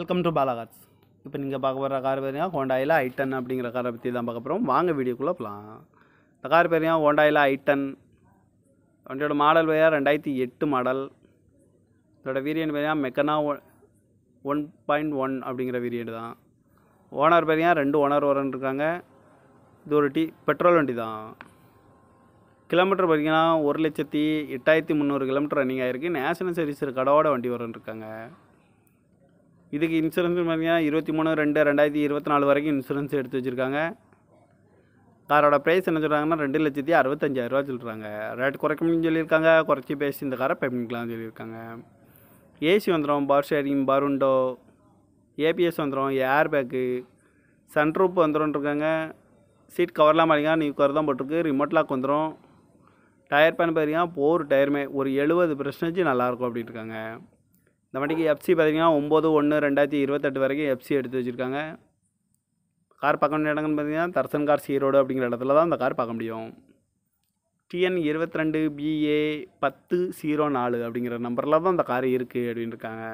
welcome to பாலாகாட்ஸ் இப்போ நீங்கள் பார்க்க போகிற கார் பேரியா ஹோண்டாயில் ஐ டென் அப்படிங்கிற காரை பற்றி தான் பார்க்க போகிறோம் வாங்க வீடியோக்குள்ளே போகலாம் இந்த கார் பார்த்தீங்கன்னா ஹோண்டாயில் டென் வண்டியோட மாடல் பார்த்தீங்கன்னா ரெண்டாயிரத்தி எட்டு மாடல் இதோட வீரியன் பார்த்தீங்கன்னா மெக்கனா ஒன் பாயிண்ட் ஒன் அப்படிங்கிற வீரியன் தான் ஓனர் பார்த்தீங்கன்னா ரெண்டு ஓனர் ஓரன் இருக்காங்க இது ஒரு டி பெட்ரோல் வண்டி தான் கிலோமீட்டர் பார்த்திங்கன்னா ஒரு லட்சத்தி எட்டாயிரத்தி முந்நூறு கிலோமீட்டர் ரன்னிங் ஆகிருக்கு நேஷனல் சர்வீஸ் கடவோட வண்டி ஓரன் இருக்காங்க இதுக்கு இன்சூரன்ஸ் பார்த்திங்கன்னா இருபத்தி மூணு ரெண்டு ரெண்டாயிரத்தி இருபத்தி நாலு வரைக்கும் இன்சூரன்ஸ் எடுத்து வச்சுருக்காங்க காரோட ப்ரைஸ் என்ன சொல்கிறாங்கன்னா ரெண்டு லட்சத்தி அறுபத்தஞ்சாயிரரூவா சொல்கிறாங்க ரேட் குறைக்கணும்னு சொல்லியிருக்காங்க குறைச்சி பேசி இந்த காரை பண்ணிக்கலாம் சொல்லியிருக்காங்க ஏசி வந்துடும் பார் ஷேரிங் பருண்டோ ஏபிஎஸ் வந்துடும் ஏர் பேக்கு சன்ரூப் வந்துடும்ன்ருக்காங்க சீட் கவர்லாம் பாருங்க நியூ கவர் தான் போட்டிருக்கு ரிமோட் லாக் வந்துடும் டயர் பேன் பாருங்க போர் டயருமே ஒரு எழுபது பர்சன்டேஜ் நல்லாயிருக்கும் அப்படின்ட்டுருக்காங்க இந்த வண்டிக்கு எஃப்சி பார்த்திங்கன்னா ஒம்பது ஒன்று ரெண்டாயிரத்தி இருபத்தெட்டு வரைக்கும் எஃப்சி எடுத்து வச்சுருக்காங்க கார் பார்க்க முடியும் இடங்கள்னு பார்த்தீங்கன்னா தர்சன் கார் சீரோடு அப்படிங்கிற இடத்துல தான் அந்த கார் பார்க்க முடியும் டிஎன் இருபத்தி ரெண்டு பிஏ பத்து ஸீரோ நாலு அப்படிங்கிற நம்பரில் தான் அந்த கார் இருக்குது அப்படின்னு இருக்காங்க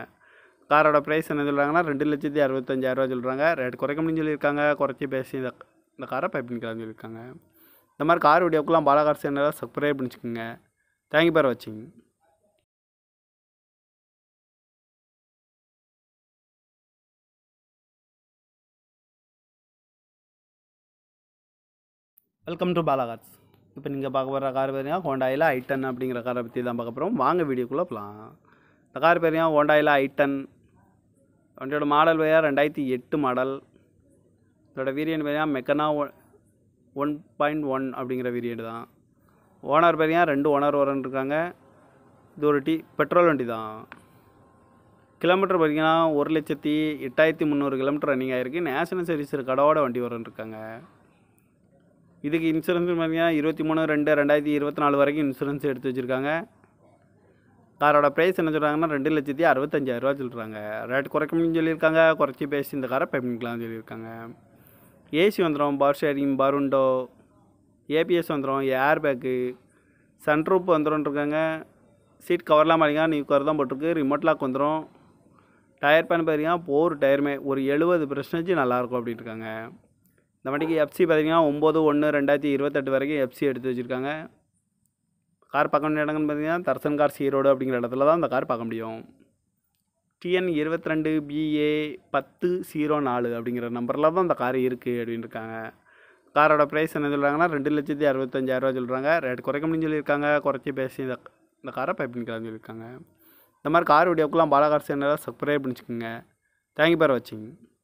காரோட ப்ரைஸ் என்ன சொல்கிறாங்கன்னா ரெண்டு லட்சத்தி அறுபத்தஞ்சாயிரரூவா சொல்கிறாங்க ரேட் குறைக்க முடியும்னு சொல்லியிருக்காங்க குறைச்சி பேசி இந்த இந்த காரை பை பண்ணிக்கலாம்னு சொல்லியிருக்காங்க இந்த மாதிரி கார் வீடியோக்கெல்லாம் பாலகார் சேனலாக சப்ஸ்கிரைப் பண்ணிச்சுக்கோங்க தேங்க்யூ பார் வாட்சிங் வெல்கம் டு பாலாகாட்ஸ் இப்போ நீங்கள் பார்க்க போகிற கார் பார்த்தீங்கன்னா ஹோண்டாயில் ஐ டென் அப்படிங்கிற காரை பற்றி தான் பார்க்க போகிறோம் வாங்க வீடியோக்குள்ளே போகலாம் இந்த கார் பார்த்தீங்கன்னா ஹோண்டாயில் ஐ டென் வண்டியோட மாடல் பார்த்தா ரெண்டாயிரத்தி எட்டு மாடல் இதோட வீரியன் பார்த்தீங்கன்னா மெக்கனா ஒன் பாயிண்ட் ஒன் அப்படிங்கிற வீரியன் தான் ஓனர் பார்த்தீங்கன்னா ரெண்டு ஓனர் ஓரன் இருக்காங்க இது ஒரு டி பெட்ரோல் வண்டி தான் கிலோமீட்டர் பார்த்தீங்கன்னா ஒரு லட்சத்தி எட்டாயிரத்தி முந்நூறு கிலோமீட்டர் ரன்னிங் ஆகிருக்கு நேஷனல் சர்வீஸ் கடவோட வண்டி ஓரன் இருக்காங்க இதுக்கு இன்சூரன்ஸ் பார்த்திங்கன்னா இருபத்தி மூணு ரெண்டு ரெண்டாயிரத்தி இருபத்தி நாலு வரைக்கும் இன்சூரன்ஸ் எடுத்து வச்சுருக்காங்க காரோட ப்ரைஸ் என்ன சொல்கிறாங்கன்னா ரெண்டு லட்சத்தி அறுபத்தஞ்சாயிரரூவா சொல்கிறாங்க ரேட் குறைக்கணும்னு சொல்லியிருக்காங்க குறைச்சி பேசி இந்த காரை பண்ணிக்கலாம்னு சொல்லியிருக்காங்க ஏசி வந்துடும் பார் ஷேரிங் பருண்டோ ஏபிஎஸ் வந்துடும் ஏர் பேக்கு சன்ரூப் வந்துடும்ன்ருக்காங்க சீட் கவர்லாம் பார்த்தீங்கன்னா நீ கவர் தான் போட்டிருக்கு ரிமோட் லாக் வந்துடும் டயர் பேன் பார்த்தீங்கன்னா போர் டயருமே ஒரு எழுபது பிரச்சனைச்சு நல்லாயிருக்கும் அப்படின்ட்டுருக்காங்க இந்த மாதிரி எஃப்சி பார்த்திங்கன்னா ஒம்பது ஒன்று ரெண்டாயிரத்தி இருபத்தெட்டு வரைக்கும் எஃப்சி எடுத்து வச்சுருக்காங்க கார் பார்க்க முடியும் இடங்கள்னு பார்த்தீங்கன்னா தர்சன் கார் சீரோடு அப்படிங்கிற இடத்துல தான் அந்த கார் பார்க்க முடியும் டிஎன் இருபத்தி ரெண்டு பிஏ பத்து சீரோ நாலு அப்படிங்கிற நம்பரில் தான் அந்த கார் இருக்குது அப்படின்னு இருக்காங்க காரோட ப்ரைஸ் என்ன சொல்கிறாங்கன்னா ரெண்டு லட்சத்தி அறுபத்தஞ்சாயிரரூவா சொல்கிறாங்க ரேட் குறைக்க முடியும்னு சொல்லியிருக்காங்க குறைச்சி பேசி இந்த இந்த காரை பண்ணிக்கலாம் சொல்லியிருக்காங்க இந்த மாதிரி கார் வீடியோக்கெல்லாம் பாலகார் சேனலாக சப்ஸ்கிரைப் பண்ணிச்சுக்கோங்க தேங்க்யூ பேர் வச்சிங்க